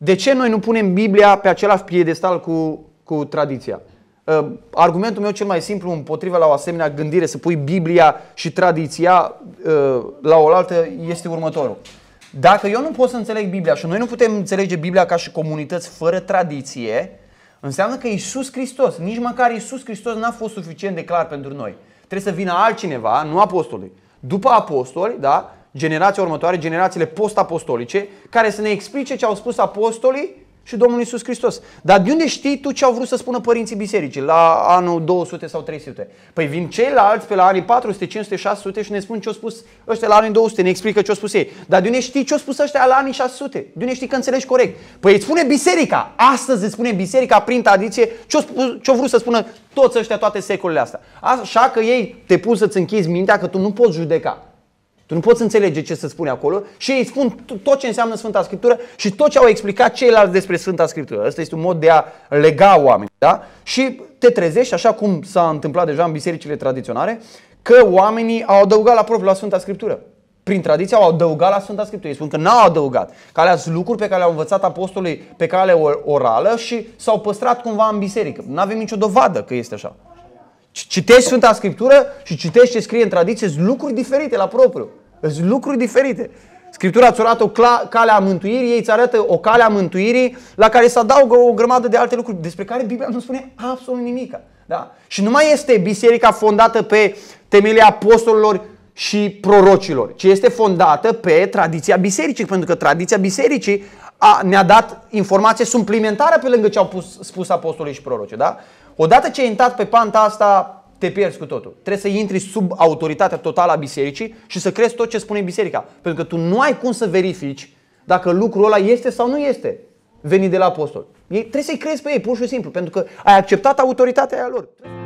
De ce noi nu punem Biblia pe același piedestal cu, cu tradiția? Ă, argumentul meu cel mai simplu împotriva la o asemenea gândire să pui Biblia și tradiția ă, la oaltă este următorul. Dacă eu nu pot să înțeleg Biblia și noi nu putem înțelege Biblia ca și comunități fără tradiție, înseamnă că Isus Hristos, nici măcar Isus Hristos n-a fost suficient de clar pentru noi. Trebuie să vină altcineva, nu apostolii. După apostoli, da, generația următoare, generațiile post-apostolice, care să ne explice ce au spus apostolii și Domnul Isus Hristos. Dar de unde știi tu ce au vrut să spună părinții bisericii la anul 200 sau 300? Păi vin ceilalți pe la anii 400, 500, 600 și ne spun ce au spus ăștia la anii 200, ne explică ce au spus ei. Dar de unde știi ce au spus ăștia la anii 600? De unde știi că înțelegi corect? Păi îți spune biserica, astăzi îți spune biserica prin tradiție ce au vrut să spună toți ăștia toate secolele astea. Așa că ei te pun să-ți închizi mintea că tu nu poți judeca. Tu nu poți înțelege ce se spune acolo și ei spun tot ce înseamnă Sfânta Scriptură și tot ce au explicat ceilalți despre Sfânta Scriptură. Asta este un mod de a lega oameni. Da? Și te trezești, așa cum s-a întâmplat deja în bisericile tradiționale, că oamenii au adăugat la propriu la Sfânta Scriptură. Prin tradiție au adăugat la Sfânta Scriptură. Ei spun că n-au adăugat. Că alea sunt lucruri pe care le-au învățat apostolii pe cale orală și s-au păstrat cumva în biserică. Nu avem nicio dovadă că este așa. Citești Sfânta Scriptură și citești ce scrie în tradiție, sunt lucruri diferite la propriu. Sunt lucruri diferite. Scriptura îți arată o cale a mântuirii, ei îți arată o cale a mântuirii la care se adaugă o grămadă de alte lucruri despre care Biblia nu spune absolut nimic. Da? Și nu mai este biserica fondată pe temele apostolilor și prorocilor, ci este fondată pe tradiția bisericii, pentru că tradiția bisericii a, ne-a dat informație suplimentară pe lângă ce au pus, spus apostolii și proroce. Da? Odată ce ai intrat pe panta asta, te pierzi cu totul. Trebuie să intri sub autoritatea totală a bisericii și să crezi tot ce spune biserica. Pentru că tu nu ai cum să verifici dacă lucrul ăla este sau nu este venit de la apostol. Ei, trebuie să-i crezi pe ei, pur și simplu, pentru că ai acceptat autoritatea aia lor.